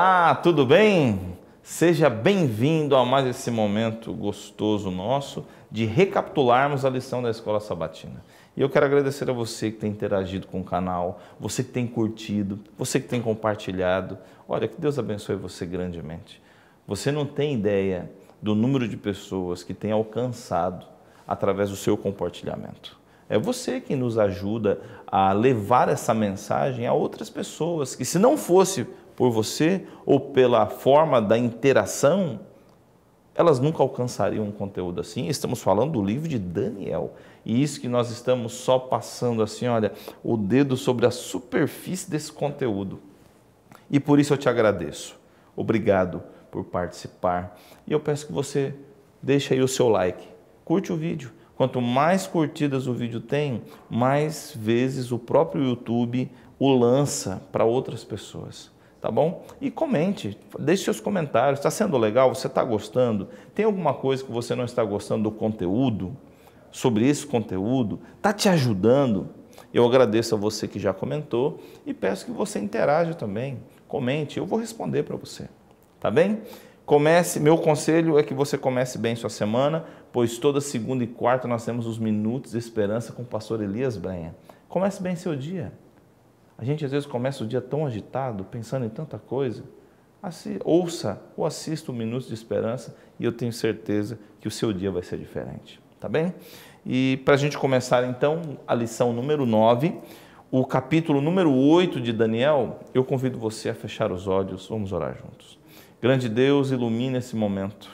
Olá, tudo bem? Seja bem-vindo a mais esse momento gostoso nosso de recapitularmos a lição da Escola Sabatina. E eu quero agradecer a você que tem interagido com o canal, você que tem curtido, você que tem compartilhado. Olha, que Deus abençoe você grandemente. Você não tem ideia do número de pessoas que tem alcançado através do seu compartilhamento. É você que nos ajuda a levar essa mensagem a outras pessoas que, se não fosse por você ou pela forma da interação, elas nunca alcançariam um conteúdo assim. Estamos falando do livro de Daniel. E isso que nós estamos só passando assim, olha, o dedo sobre a superfície desse conteúdo. E por isso eu te agradeço. Obrigado por participar. E eu peço que você deixe aí o seu like. Curte o vídeo. Quanto mais curtidas o vídeo tem, mais vezes o próprio YouTube o lança para outras pessoas tá bom? E comente, deixe seus comentários. Está sendo legal? Você está gostando? Tem alguma coisa que você não está gostando do conteúdo? Sobre esse conteúdo? Está te ajudando? Eu agradeço a você que já comentou e peço que você interaja também. Comente, eu vou responder para você, tá bem? Comece, meu conselho é que você comece bem sua semana, pois toda segunda e quarta nós temos os minutos de esperança com o pastor Elias Brenha. Comece bem seu dia. A gente às vezes começa o dia tão agitado, pensando em tanta coisa. ouça ou assista o um Minuto de Esperança e eu tenho certeza que o seu dia vai ser diferente. Tá bem? E para a gente começar então a lição número 9, o capítulo número 8 de Daniel, eu convido você a fechar os olhos, vamos orar juntos. Grande Deus, ilumina esse momento,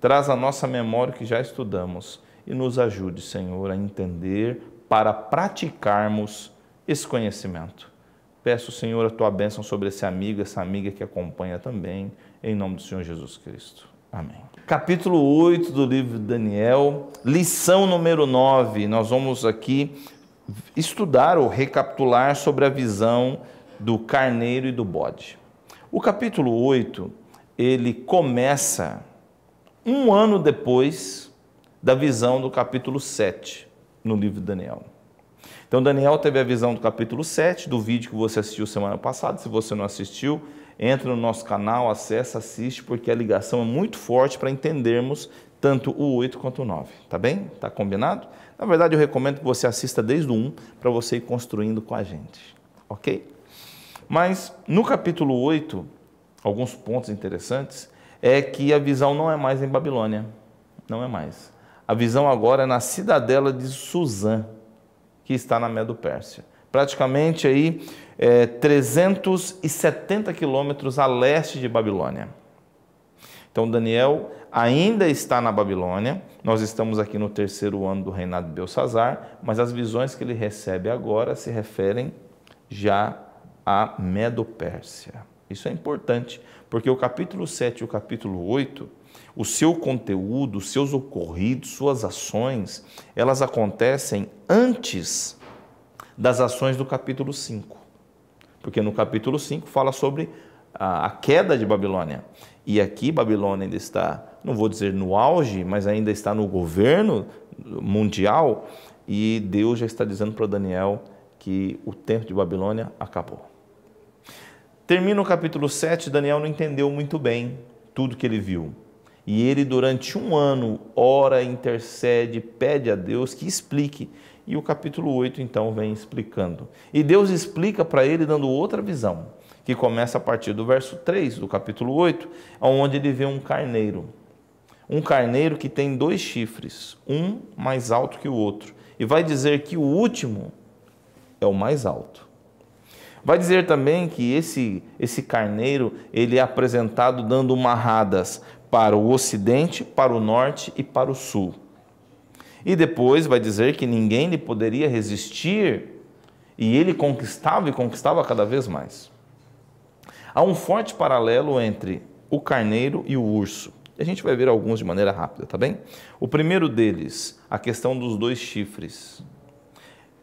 traz a nossa memória o que já estudamos e nos ajude, Senhor, a entender para praticarmos esse conhecimento. Peço, Senhor, a tua bênção sobre esse amigo, essa amiga que acompanha também, em nome do Senhor Jesus Cristo. Amém. Capítulo 8 do livro de Daniel, lição número 9. Nós vamos aqui estudar ou recapitular sobre a visão do carneiro e do bode. O capítulo 8, ele começa um ano depois da visão do capítulo 7 no livro de Daniel. Então, Daniel teve a visão do capítulo 7, do vídeo que você assistiu semana passada. Se você não assistiu, entra no nosso canal, acessa, assiste, porque a ligação é muito forte para entendermos tanto o 8 quanto o 9, tá bem? Tá combinado? Na verdade, eu recomendo que você assista desde o 1 para você ir construindo com a gente, ok? Mas no capítulo 8, alguns pontos interessantes é que a visão não é mais em Babilônia, não é mais. A visão agora é na cidadela de Suzã que está na Medo-Pérsia. Praticamente aí é, 370 quilômetros a leste de Babilônia. Então Daniel ainda está na Babilônia, nós estamos aqui no terceiro ano do reinado de Belsazar, mas as visões que ele recebe agora se referem já à Medo-Pérsia. Isso é importante, porque o capítulo 7 e o capítulo 8 o seu conteúdo, os seus ocorridos, suas ações, elas acontecem antes das ações do capítulo 5. Porque no capítulo 5 fala sobre a, a queda de Babilônia. E aqui Babilônia ainda está, não vou dizer no auge, mas ainda está no governo mundial. E Deus já está dizendo para Daniel que o tempo de Babilônia acabou. Termina o capítulo 7, Daniel não entendeu muito bem tudo que ele viu. E ele, durante um ano, ora, intercede, pede a Deus que explique. E o capítulo 8, então, vem explicando. E Deus explica para ele, dando outra visão, que começa a partir do verso 3 do capítulo 8, onde ele vê um carneiro. Um carneiro que tem dois chifres, um mais alto que o outro. E vai dizer que o último é o mais alto. Vai dizer também que esse, esse carneiro ele é apresentado dando marradas, para o ocidente, para o norte e para o sul. E depois vai dizer que ninguém lhe poderia resistir e ele conquistava e conquistava cada vez mais. Há um forte paralelo entre o carneiro e o urso. A gente vai ver alguns de maneira rápida, tá bem? O primeiro deles, a questão dos dois chifres,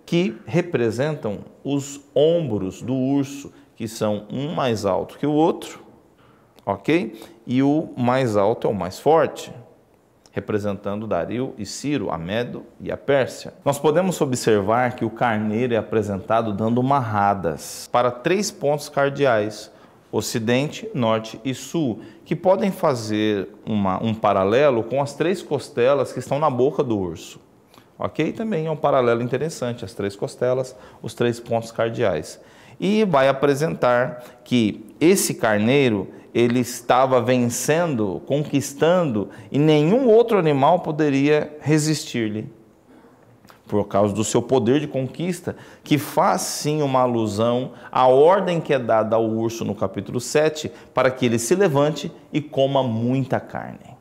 que representam os ombros do urso, que são um mais alto que o outro ok? E o mais alto é o mais forte, representando Dario e Ciro, a Medo e a Pérsia. Nós podemos observar que o carneiro é apresentado dando marradas para três pontos cardeais, ocidente, norte e sul, que podem fazer uma, um paralelo com as três costelas que estão na boca do urso. Ok? Também é um paralelo interessante, as três costelas, os três pontos cardeais e vai apresentar que esse carneiro ele estava vencendo, conquistando e nenhum outro animal poderia resistir-lhe. Por causa do seu poder de conquista, que faz sim uma alusão à ordem que é dada ao urso no capítulo 7, para que ele se levante e coma muita carne.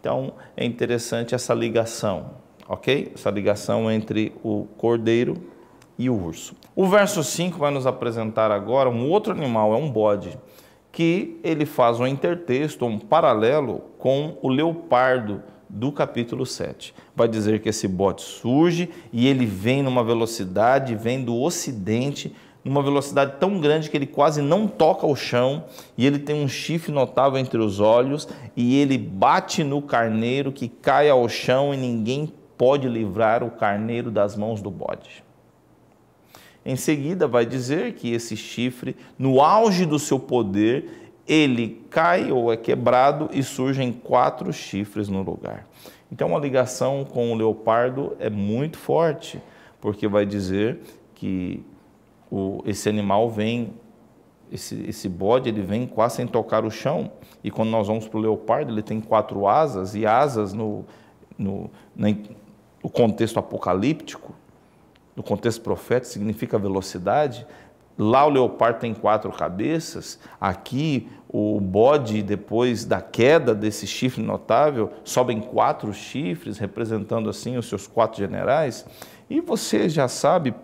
Então é interessante essa ligação, ok? Essa ligação entre o cordeiro e o urso. O verso 5 vai nos apresentar agora um outro animal, é um bode, que ele faz um intertexto, um paralelo com o leopardo do capítulo 7. Vai dizer que esse bode surge e ele vem numa velocidade, vem do ocidente, numa velocidade tão grande que ele quase não toca o chão, e ele tem um chifre notável entre os olhos, e ele bate no carneiro que cai ao chão e ninguém pode livrar o carneiro das mãos do bode. Em seguida, vai dizer que esse chifre, no auge do seu poder, ele cai ou é quebrado e surgem quatro chifres no lugar. Então, a ligação com o leopardo é muito forte, porque vai dizer que o, esse animal vem, esse, esse bode, ele vem quase sem tocar o chão. E quando nós vamos para o leopardo, ele tem quatro asas, e asas no, no, no contexto apocalíptico no contexto profético significa velocidade. Lá o leopardo tem quatro cabeças, aqui o bode, depois da queda desse chifre notável, sobem quatro chifres, representando assim os seus quatro generais. E você já sabe,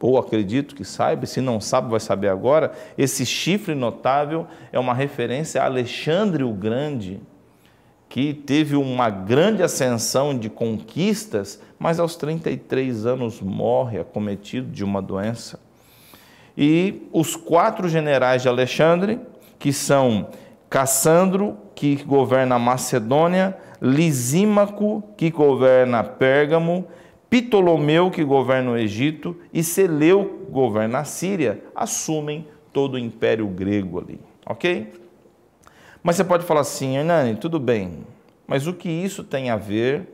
ou acredito que saiba, se não sabe, vai saber agora, esse chifre notável é uma referência a Alexandre o Grande, que teve uma grande ascensão de conquistas, mas aos 33 anos morre acometido de uma doença. E os quatro generais de Alexandre, que são Cassandro, que governa Macedônia, Lisímaco, que governa Pérgamo, Ptolomeu, que governa o Egito, e Seleu, que governa a Síria, assumem todo o império grego ali, ok? Mas você pode falar assim, Hernani, tudo bem, mas o que isso tem a ver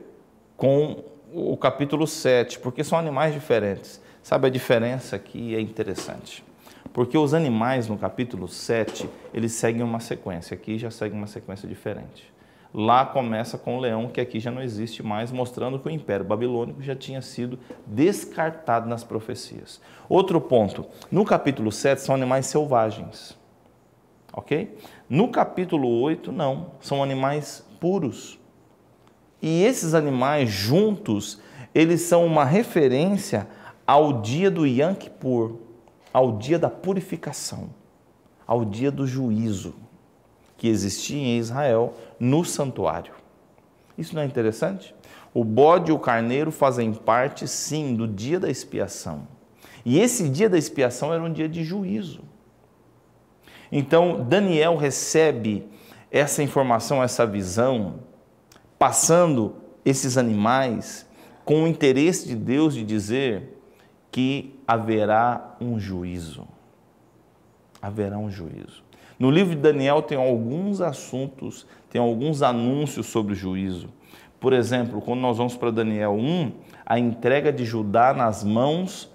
com o capítulo 7? Porque são animais diferentes. Sabe, a diferença aqui é interessante. Porque os animais no capítulo 7, eles seguem uma sequência, aqui já segue uma sequência diferente. Lá começa com o leão, que aqui já não existe mais, mostrando que o Império Babilônico já tinha sido descartado nas profecias. Outro ponto, no capítulo 7 são animais selvagens, ok? No capítulo 8, não, são animais puros. E esses animais juntos, eles são uma referência ao dia do Yom Kippur, ao dia da purificação, ao dia do juízo que existia em Israel no santuário. Isso não é interessante? O bode e o carneiro fazem parte, sim, do dia da expiação. E esse dia da expiação era um dia de juízo. Então, Daniel recebe essa informação, essa visão, passando esses animais com o interesse de Deus de dizer que haverá um juízo. Haverá um juízo. No livro de Daniel tem alguns assuntos, tem alguns anúncios sobre o juízo. Por exemplo, quando nós vamos para Daniel 1, a entrega de Judá nas mãos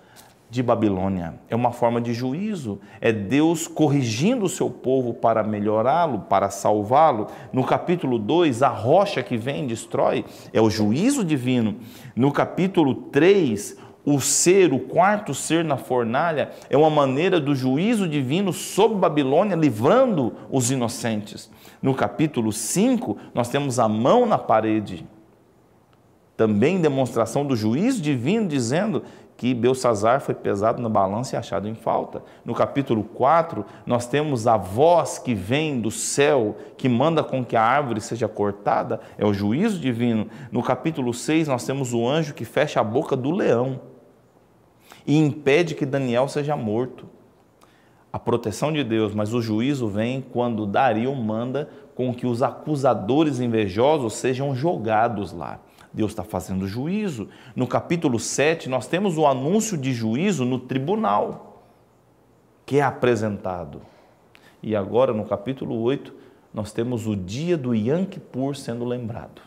de Babilônia. É uma forma de juízo, é Deus corrigindo o seu povo para melhorá-lo, para salvá-lo. No capítulo 2, a rocha que vem e destrói é o juízo divino. No capítulo 3, o ser, o quarto ser na fornalha, é uma maneira do juízo divino sobre Babilônia, livrando os inocentes. No capítulo 5, nós temos a mão na parede também demonstração do juízo divino, dizendo que Belsazar foi pesado na balança e achado em falta. No capítulo 4, nós temos a voz que vem do céu, que manda com que a árvore seja cortada, é o juízo divino. No capítulo 6, nós temos o anjo que fecha a boca do leão e impede que Daniel seja morto. A proteção de Deus, mas o juízo vem quando Dario manda com que os acusadores invejosos sejam jogados lá. Deus está fazendo juízo. No capítulo 7, nós temos o anúncio de juízo no tribunal, que é apresentado. E agora, no capítulo 8, nós temos o dia do Yom sendo lembrado.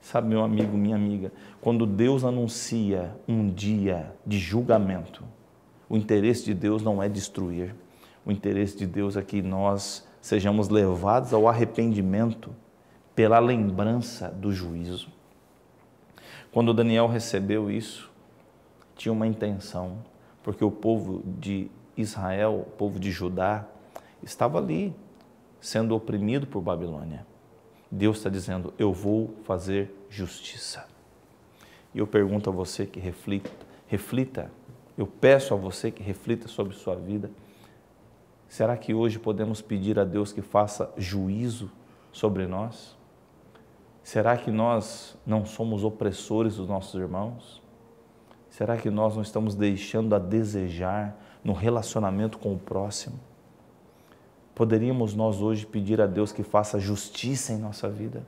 Sabe, meu amigo, minha amiga, quando Deus anuncia um dia de julgamento, o interesse de Deus não é destruir, o interesse de Deus é que nós sejamos levados ao arrependimento pela lembrança do juízo. Quando Daniel recebeu isso, tinha uma intenção, porque o povo de Israel, o povo de Judá, estava ali sendo oprimido por Babilônia. Deus está dizendo: Eu vou fazer justiça. E eu pergunto a você que reflita, reflita, eu peço a você que reflita sobre sua vida. Será que hoje podemos pedir a Deus que faça juízo sobre nós? Será que nós não somos opressores dos nossos irmãos? Será que nós não estamos deixando a desejar no relacionamento com o próximo? Poderíamos nós hoje pedir a Deus que faça justiça em nossa vida?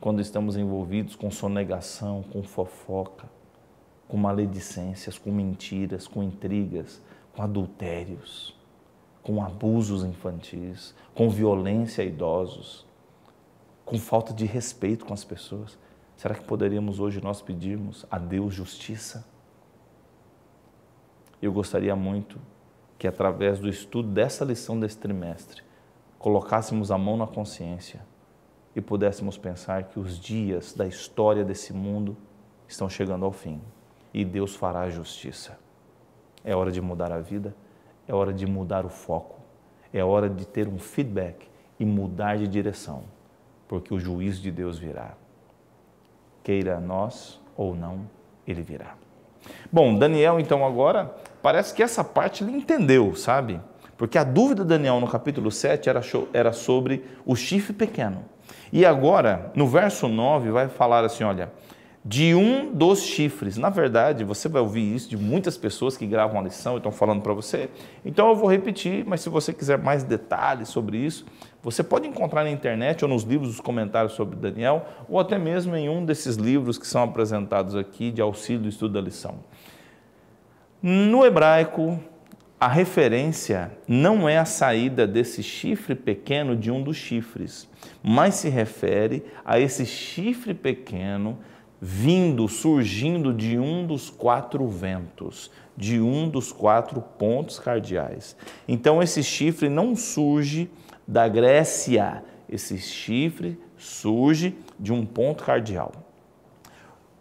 Quando estamos envolvidos com sonegação, com fofoca, com maledicências, com mentiras, com intrigas, com adultérios, com abusos infantis, com violência a idosos com falta de respeito com as pessoas. Será que poderíamos hoje nós pedirmos a Deus justiça? Eu gostaria muito que através do estudo dessa lição desse trimestre, colocássemos a mão na consciência e pudéssemos pensar que os dias da história desse mundo estão chegando ao fim e Deus fará a justiça. É hora de mudar a vida, é hora de mudar o foco, é hora de ter um feedback e mudar de direção porque o juízo de Deus virá. Queira nós ou não, ele virá. Bom, Daniel, então, agora, parece que essa parte ele entendeu, sabe? Porque a dúvida de Daniel no capítulo 7 era, era sobre o chifre pequeno. E agora, no verso 9, vai falar assim: olha, de um dos chifres. Na verdade, você vai ouvir isso de muitas pessoas que gravam a lição e estão falando para você. Então eu vou repetir, mas se você quiser mais detalhes sobre isso, você pode encontrar na internet ou nos livros os comentários sobre Daniel, ou até mesmo em um desses livros que são apresentados aqui de auxílio do estudo da lição. No hebraico, a referência não é a saída desse chifre pequeno de um dos chifres, mas se refere a esse chifre pequeno vindo, surgindo de um dos quatro ventos, de um dos quatro pontos cardeais. Então esse chifre não surge da Grécia, esse chifre surge de um ponto cardeal.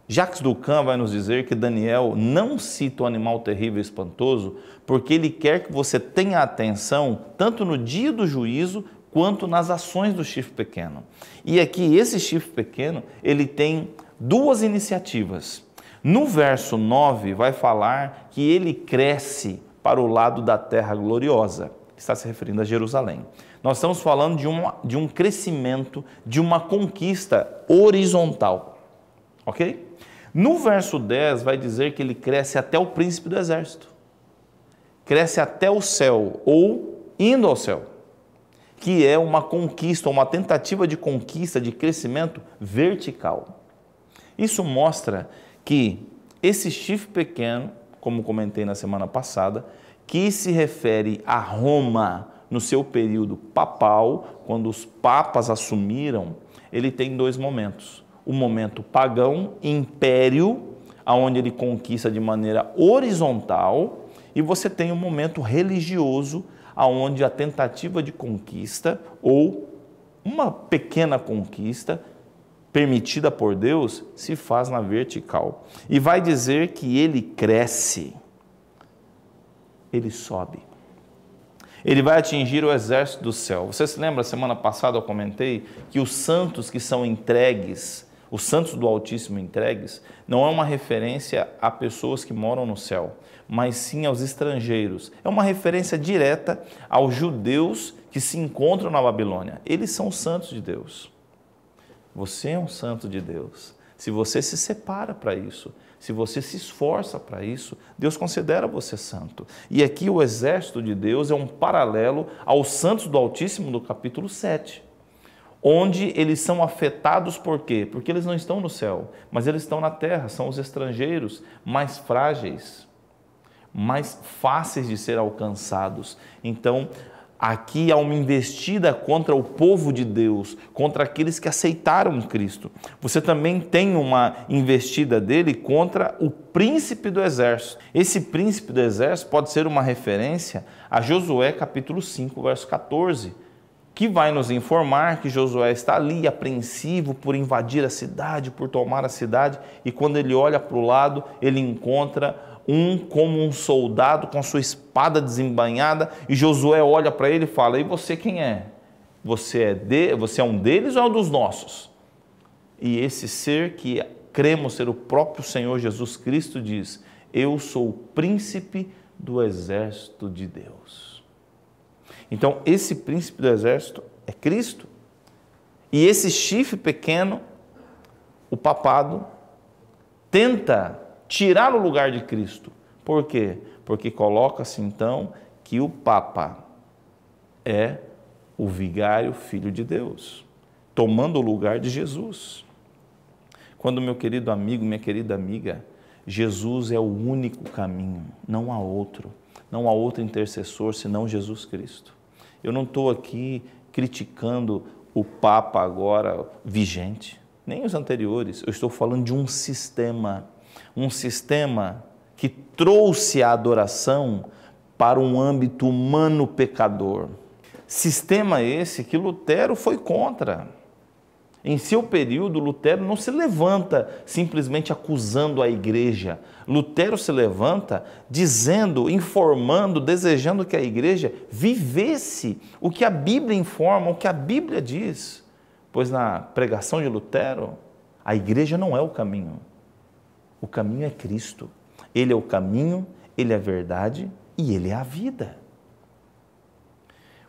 Jacques Ducan vai nos dizer que Daniel não cita o animal terrível e espantoso porque ele quer que você tenha atenção tanto no dia do juízo quanto nas ações do chifre pequeno. E aqui esse chifre pequeno, ele tem duas iniciativas. No verso 9, vai falar que ele cresce para o lado da terra gloriosa, que está se referindo a Jerusalém. Nós estamos falando de, um de um crescimento, de uma conquista horizontal. Ok? No verso 10, vai dizer que ele cresce até o príncipe do exército, cresce até o céu, ou indo ao céu, que é uma conquista, uma tentativa de conquista, de crescimento vertical. Isso mostra que esse chifre pequeno, como comentei na semana passada, que se refere a Roma no seu período papal, quando os papas assumiram, ele tem dois momentos. O momento pagão, império, aonde ele conquista de maneira horizontal, e você tem o um momento religioso, aonde a tentativa de conquista ou uma pequena conquista permitida por Deus se faz na vertical. E vai dizer que ele cresce, ele sobe. Ele vai atingir o exército do céu. Você se lembra, semana passada eu comentei que os santos que são entregues, os santos do Altíssimo entregues, não é uma referência a pessoas que moram no céu, mas sim aos estrangeiros. É uma referência direta aos judeus que se encontram na Babilônia. Eles são santos de Deus. Você é um santo de Deus. Se você se separa para isso, se você se esforça para isso, Deus considera você santo. E aqui o exército de Deus é um paralelo aos santos do Altíssimo no capítulo 7, onde eles são afetados por quê? Porque eles não estão no céu, mas eles estão na terra, são os estrangeiros mais frágeis, mais fáceis de ser alcançados. Então, Aqui há uma investida contra o povo de Deus, contra aqueles que aceitaram Cristo. Você também tem uma investida dele contra o príncipe do exército. Esse príncipe do exército pode ser uma referência a Josué capítulo 5, verso 14, que vai nos informar que Josué está ali apreensivo por invadir a cidade, por tomar a cidade, e quando ele olha para o lado, ele encontra um como um soldado com sua espada desembainhada, e Josué olha para ele e fala: "E você quem é? Você é de, você é um deles ou é um dos nossos?" E esse ser que cremos ser o próprio Senhor Jesus Cristo diz: "Eu sou o príncipe do exército de Deus." Então, esse príncipe do exército é Cristo. E esse chifre pequeno, o papado, tenta tirar o lugar de Cristo. Por quê? Porque coloca-se então que o Papa é o vigário filho de Deus, tomando o lugar de Jesus. Quando meu querido amigo, minha querida amiga, Jesus é o único caminho, não há outro, não há outro intercessor senão Jesus Cristo. Eu não estou aqui criticando o Papa agora vigente, nem os anteriores, eu estou falando de um sistema um sistema que trouxe a adoração para um âmbito humano pecador. Sistema esse que Lutero foi contra. Em seu período, Lutero não se levanta simplesmente acusando a igreja. Lutero se levanta dizendo, informando, desejando que a igreja vivesse o que a Bíblia informa, o que a Bíblia diz. Pois na pregação de Lutero, a igreja não é o caminho. O caminho é Cristo. Ele é o caminho, ele é a verdade e ele é a vida.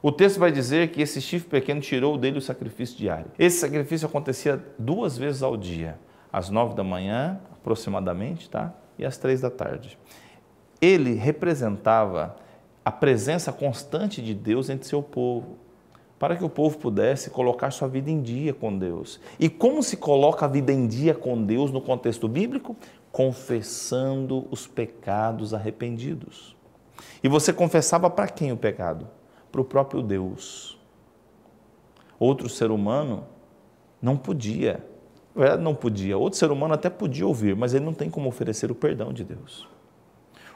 O texto vai dizer que esse chifre pequeno tirou dele o sacrifício diário. Esse sacrifício acontecia duas vezes ao dia, às nove da manhã, aproximadamente, tá? E às três da tarde. Ele representava a presença constante de Deus entre seu povo, para que o povo pudesse colocar sua vida em dia com Deus. E como se coloca a vida em dia com Deus no contexto bíblico? confessando os pecados arrependidos. E você confessava para quem o pecado? Para o próprio Deus. Outro ser humano não podia. não podia. Outro ser humano até podia ouvir, mas ele não tem como oferecer o perdão de Deus.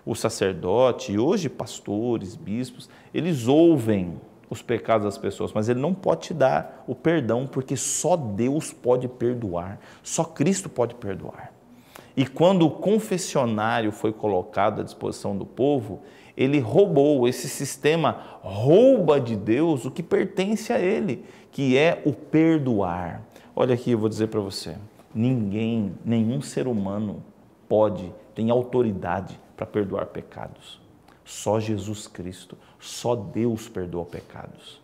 O sacerdote, e hoje pastores, bispos, eles ouvem os pecados das pessoas, mas ele não pode te dar o perdão, porque só Deus pode perdoar, só Cristo pode perdoar. E quando o confessionário foi colocado à disposição do povo, ele roubou, esse sistema rouba de Deus o que pertence a ele, que é o perdoar. Olha aqui, eu vou dizer para você: ninguém, nenhum ser humano pode, tem autoridade para perdoar pecados. Só Jesus Cristo, só Deus perdoa pecados.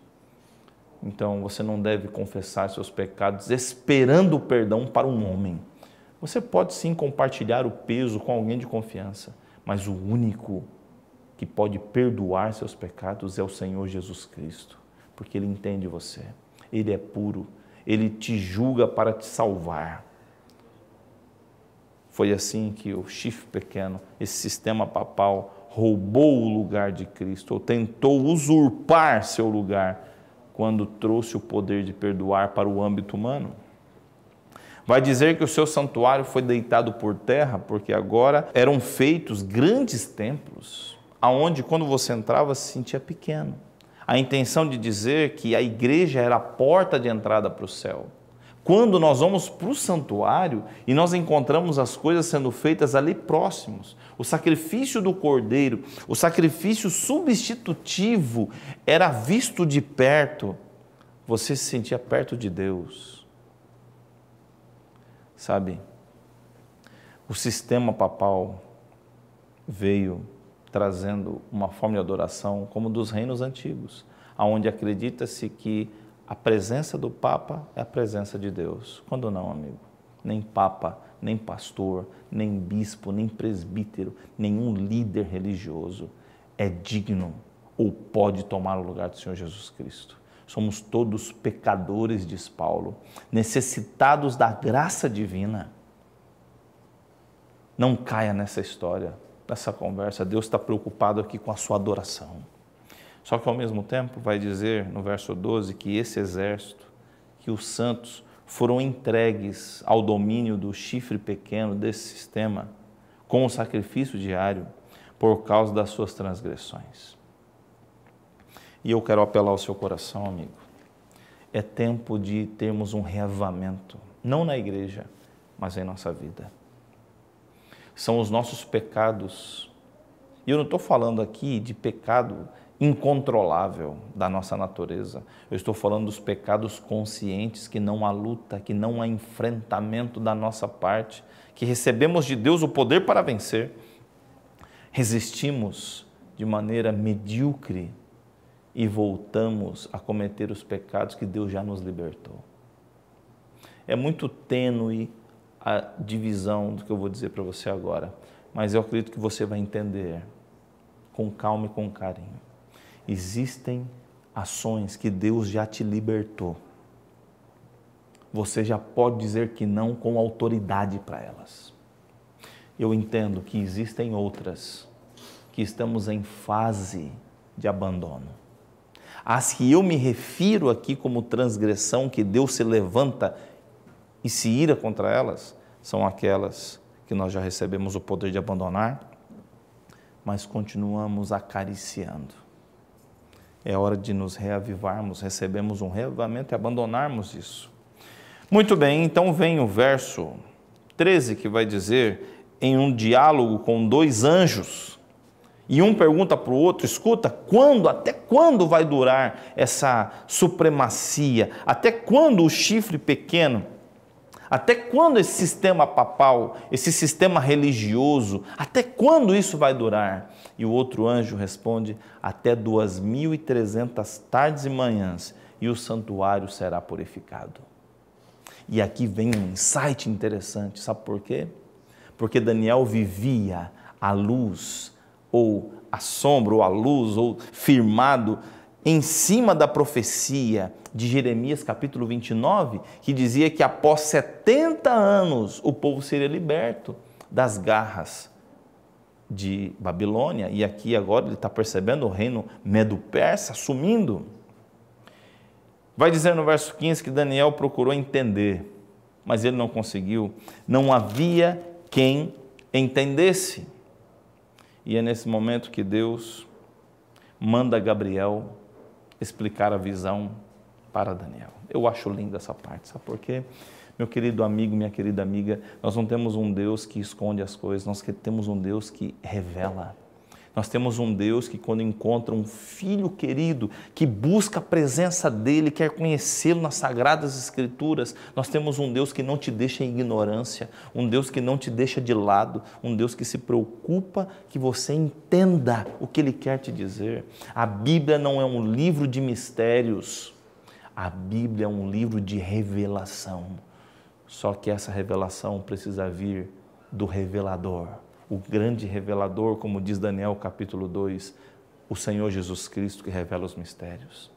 Então você não deve confessar seus pecados esperando o perdão para um homem você pode sim compartilhar o peso com alguém de confiança, mas o único que pode perdoar seus pecados é o Senhor Jesus Cristo, porque Ele entende você, Ele é puro, Ele te julga para te salvar. Foi assim que o chifre pequeno, esse sistema papal, roubou o lugar de Cristo, ou tentou usurpar seu lugar, quando trouxe o poder de perdoar para o âmbito humano. Vai dizer que o seu santuário foi deitado por terra, porque agora eram feitos grandes templos, aonde quando você entrava se sentia pequeno. A intenção de dizer que a igreja era a porta de entrada para o céu. Quando nós vamos para o santuário e nós encontramos as coisas sendo feitas ali próximos, o sacrifício do cordeiro, o sacrifício substitutivo era visto de perto, você se sentia perto de Deus. Sabe? O sistema papal veio trazendo uma forma de adoração como dos reinos antigos, aonde acredita-se que a presença do papa é a presença de Deus. Quando não, amigo? Nem papa, nem pastor, nem bispo, nem presbítero, nenhum líder religioso é digno ou pode tomar o lugar do Senhor Jesus Cristo. Somos todos pecadores, diz Paulo, necessitados da graça divina. Não caia nessa história, nessa conversa. Deus está preocupado aqui com a sua adoração. Só que ao mesmo tempo vai dizer no verso 12 que esse exército, que os santos foram entregues ao domínio do chifre pequeno desse sistema, com o sacrifício diário, por causa das suas transgressões. E eu quero apelar ao seu coração, amigo. É tempo de termos um reavamento, não na igreja, mas em nossa vida. São os nossos pecados. E eu não estou falando aqui de pecado incontrolável da nossa natureza. Eu estou falando dos pecados conscientes que não há luta, que não há enfrentamento da nossa parte, que recebemos de Deus o poder para vencer. Resistimos de maneira medíocre e voltamos a cometer os pecados que Deus já nos libertou. É muito tênue a divisão do que eu vou dizer para você agora, mas eu acredito que você vai entender com calma e com carinho. Existem ações que Deus já te libertou. Você já pode dizer que não com autoridade para elas. Eu entendo que existem outras que estamos em fase de abandono as que eu me refiro aqui como transgressão que Deus se levanta e se ira contra elas, são aquelas que nós já recebemos o poder de abandonar, mas continuamos acariciando. É hora de nos reavivarmos, recebemos um reavivamento e abandonarmos isso. Muito bem, então vem o verso 13 que vai dizer em um diálogo com dois anjos. E um pergunta para o outro: escuta, quando, até quando vai durar essa supremacia? Até quando o chifre pequeno? Até quando esse sistema papal, esse sistema religioso, até quando isso vai durar? E o outro anjo responde: até 2.300 tardes e manhãs, e o santuário será purificado. E aqui vem um insight interessante, sabe por quê? Porque Daniel vivia a luz ou a sombra, ou a luz, ou firmado em cima da profecia de Jeremias capítulo 29, que dizia que após 70 anos o povo seria liberto das garras de Babilônia, e aqui agora ele está percebendo o reino medo-persa sumindo. Vai dizer no verso 15 que Daniel procurou entender, mas ele não conseguiu, não havia quem entendesse. E é nesse momento que Deus manda Gabriel explicar a visão para Daniel. Eu acho linda essa parte, sabe por quê? Meu querido amigo, minha querida amiga, nós não temos um Deus que esconde as coisas, nós temos um Deus que revela. Nós temos um Deus que, quando encontra um filho querido, que busca a presença dele, quer conhecê-lo nas sagradas escrituras, nós temos um Deus que não te deixa em ignorância, um Deus que não te deixa de lado, um Deus que se preocupa que você entenda o que ele quer te dizer. A Bíblia não é um livro de mistérios, a Bíblia é um livro de revelação. Só que essa revelação precisa vir do revelador o grande revelador, como diz Daniel capítulo 2, o Senhor Jesus Cristo que revela os mistérios.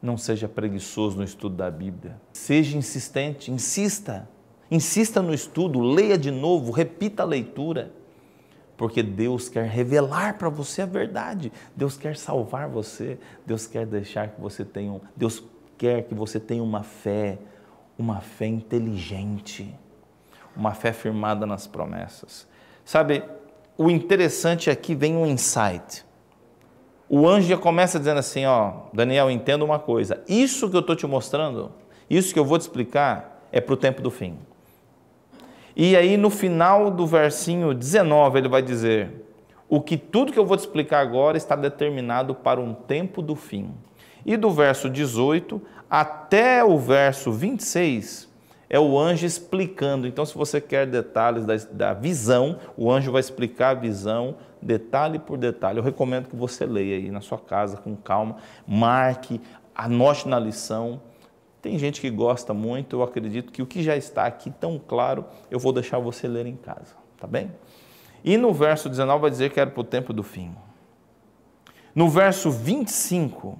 Não seja preguiçoso no estudo da Bíblia. Seja insistente, insista. Insista no estudo, leia de novo, repita a leitura. Porque Deus quer revelar para você a verdade. Deus quer salvar você. Deus quer deixar que você tenha, Deus quer que você tenha uma fé, uma fé inteligente uma fé firmada nas promessas. Sabe, o interessante aqui é vem um insight. O anjo já começa dizendo assim, ó, Daniel, entenda uma coisa, isso que eu estou te mostrando, isso que eu vou te explicar, é para o tempo do fim. E aí no final do versinho 19 ele vai dizer, o que tudo que eu vou te explicar agora está determinado para um tempo do fim. E do verso 18 até o verso 26, é o anjo explicando. Então, se você quer detalhes da, da visão, o anjo vai explicar a visão detalhe por detalhe. Eu recomendo que você leia aí na sua casa com calma, marque, anote na lição. Tem gente que gosta muito, eu acredito que o que já está aqui tão claro, eu vou deixar você ler em casa, tá bem? E no verso 19 vai dizer que era para o tempo do fim. No verso 25,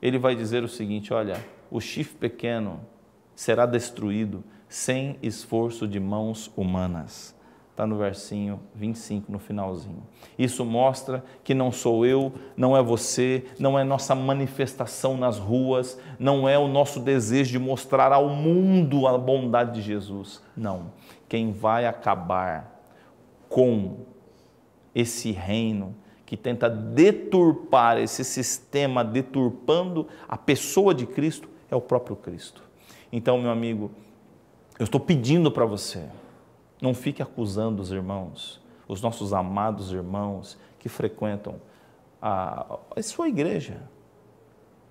ele vai dizer o seguinte: olha, o chifre pequeno será destruído sem esforço de mãos humanas. Está no versinho 25, no finalzinho. Isso mostra que não sou eu, não é você, não é nossa manifestação nas ruas, não é o nosso desejo de mostrar ao mundo a bondade de Jesus. Não. Quem vai acabar com esse reino que tenta deturpar esse sistema, deturpando a pessoa de Cristo, é o próprio Cristo. Então, meu amigo, eu estou pedindo para você, não fique acusando os irmãos, os nossos amados irmãos que frequentam a, a sua igreja,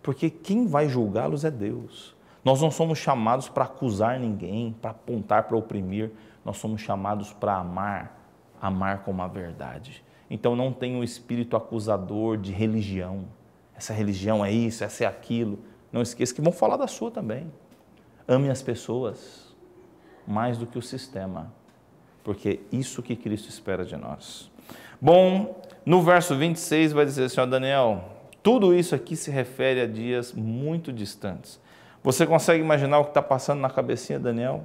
porque quem vai julgá-los é Deus. Nós não somos chamados para acusar ninguém, para apontar, para oprimir, nós somos chamados para amar, amar como a verdade. Então não tenha o um espírito acusador de religião. Essa religião é isso, essa é aquilo. Não esqueça que vão falar da sua também. Ame as pessoas mais do que o sistema, porque é isso que Cristo espera de nós. Bom, no verso 26 vai dizer assim, ó Daniel, tudo isso aqui se refere a dias muito distantes. Você consegue imaginar o que está passando na cabecinha Daniel?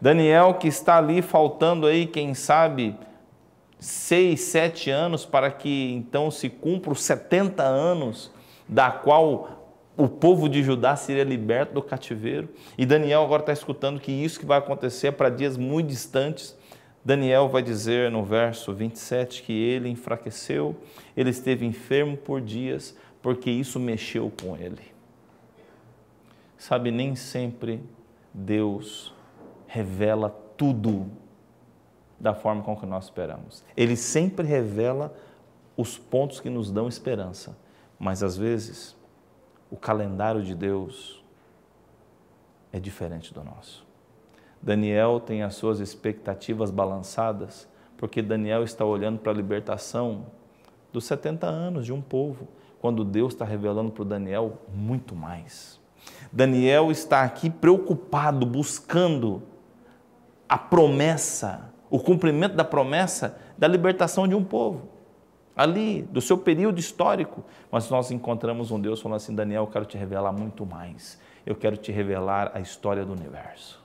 Daniel que está ali faltando aí, quem sabe, seis, sete anos para que então se cumpra os 70 anos da qual o povo de Judá seria liberto do cativeiro. E Daniel agora está escutando que isso que vai acontecer é para dias muito distantes. Daniel vai dizer no verso 27 que ele enfraqueceu, ele esteve enfermo por dias, porque isso mexeu com ele. Sabe, nem sempre Deus revela tudo da forma com que nós esperamos. Ele sempre revela os pontos que nos dão esperança, mas às vezes o calendário de Deus é diferente do nosso. Daniel tem as suas expectativas balançadas, porque Daniel está olhando para a libertação dos 70 anos de um povo, quando Deus está revelando para Daniel muito mais. Daniel está aqui preocupado, buscando a promessa, o cumprimento da promessa da libertação de um povo ali do seu período histórico, mas nós encontramos um Deus falando assim: Daniel, eu quero te revelar muito mais. Eu quero te revelar a história do universo.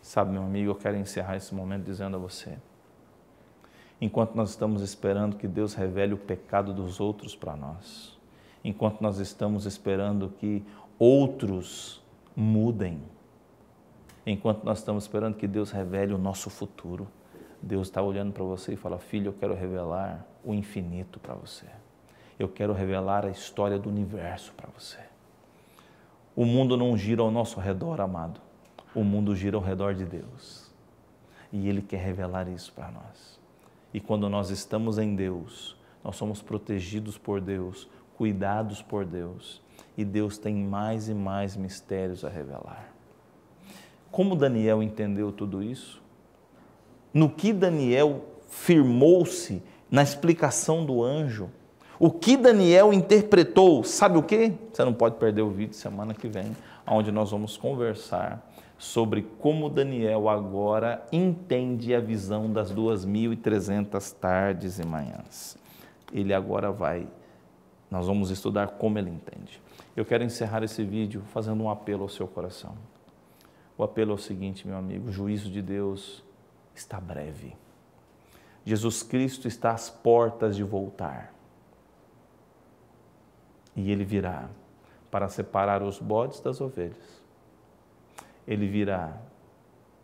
Sabe, meu amigo, eu quero encerrar esse momento dizendo a você: enquanto nós estamos esperando que Deus revele o pecado dos outros para nós, enquanto nós estamos esperando que outros mudem, enquanto nós estamos esperando que Deus revele o nosso futuro, Deus está olhando para você e fala: Filho, eu quero revelar o infinito para você. Eu quero revelar a história do universo para você. O mundo não gira ao nosso redor, amado. O mundo gira ao redor de Deus. E Ele quer revelar isso para nós. E quando nós estamos em Deus, nós somos protegidos por Deus, cuidados por Deus. E Deus tem mais e mais mistérios a revelar. Como Daniel entendeu tudo isso? no que Daniel firmou-se na explicação do anjo. O que Daniel interpretou, sabe o que? Você não pode perder o vídeo semana que vem, onde nós vamos conversar sobre como Daniel agora entende a visão das 2.300 tardes e manhãs. Ele agora vai, nós vamos estudar como ele entende. Eu quero encerrar esse vídeo fazendo um apelo ao seu coração. O apelo é o seguinte, meu amigo: o juízo de Deus está breve. Jesus Cristo está às portas de voltar. E ele virá para separar os bodes das ovelhas. Ele virá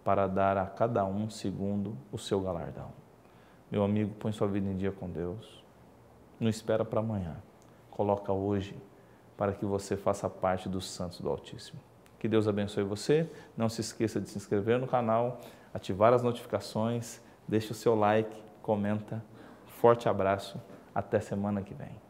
para dar a cada um segundo o seu galardão. Meu amigo, põe sua vida em dia com Deus. Não espera para amanhã. Coloca hoje para que você faça parte dos santos do Altíssimo. Que Deus abençoe você. Não se esqueça de se inscrever no canal ativar as notificações, deixe o seu like, comenta. Forte abraço, até semana que vem.